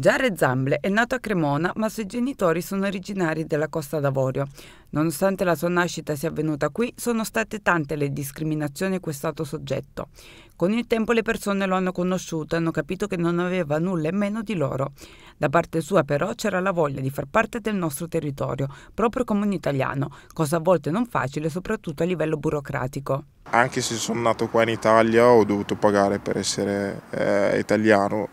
Jared Zamble è nato a Cremona, ma i suoi genitori sono originari della Costa d'Avorio. Nonostante la sua nascita sia avvenuta qui, sono state tante le discriminazioni a cui è stato soggetto. Con il tempo le persone lo hanno conosciuto e hanno capito che non aveva nulla in meno di loro. Da parte sua però c'era la voglia di far parte del nostro territorio, proprio come un italiano, cosa a volte non facile soprattutto a livello burocratico. Anche se sono nato qua in Italia ho dovuto pagare per essere eh, italiano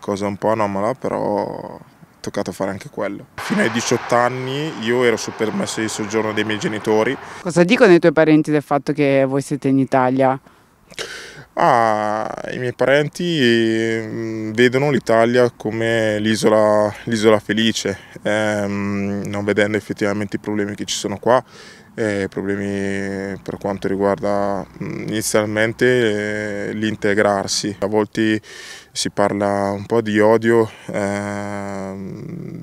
cosa un po' anomala, però è toccato fare anche quello. Fino ai 18 anni io ero su permesso di soggiorno dei miei genitori. Cosa dicono i tuoi parenti del fatto che voi siete in Italia? Ah, i miei parenti mm, vedono l'Italia come l'isola, felice, ehm, non vedendo effettivamente i problemi che ci sono qua, eh, problemi per quanto riguarda mm, inizialmente eh, l'integrarsi. A volte si parla un po' di odio eh,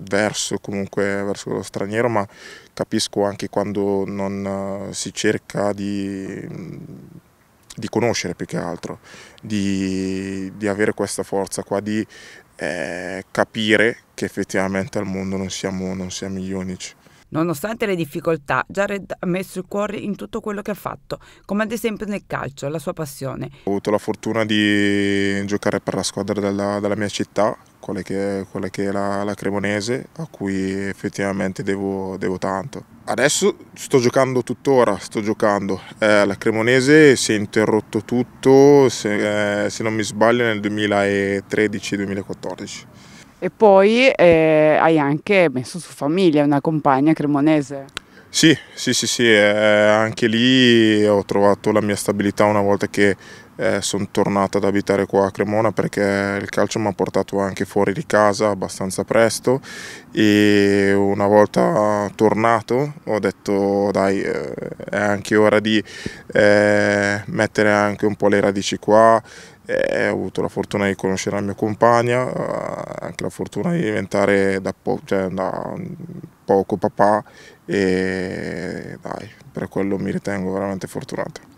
verso, comunque, verso lo straniero, ma capisco anche quando non eh, si cerca di di conoscere più che altro, di, di avere questa forza qua, di eh, capire che effettivamente al mondo non siamo, non siamo gli unici. Nonostante le difficoltà, Jared ha messo il cuore in tutto quello che ha fatto, come ad esempio nel calcio, la sua passione. Ho avuto la fortuna di giocare per la squadra della, della mia città, quella che è, quella che è la, la, Cremonese a cui effettivamente devo, devo, tanto. Adesso sto giocando tuttora, sto giocando. Eh, la Cremonese si è interrotto tutto, se, eh, se non mi sbaglio, nel 2013-2014. E poi eh, hai anche messo su famiglia una compagna cremonese. Sì, sì, sì, sì, eh, anche lì ho trovato la mia stabilità una volta che eh, sono tornato ad abitare qua a Cremona perché il calcio mi ha portato anche fuori di casa abbastanza presto e una volta tornato ho detto dai eh, è anche ora di eh, mettere anche un po' le radici qua, eh, ho avuto la fortuna di conoscere la mia compagna, eh, anche la fortuna di diventare da, po- cioè, da poco papà e dai, per quello mi ritengo veramente fortunato.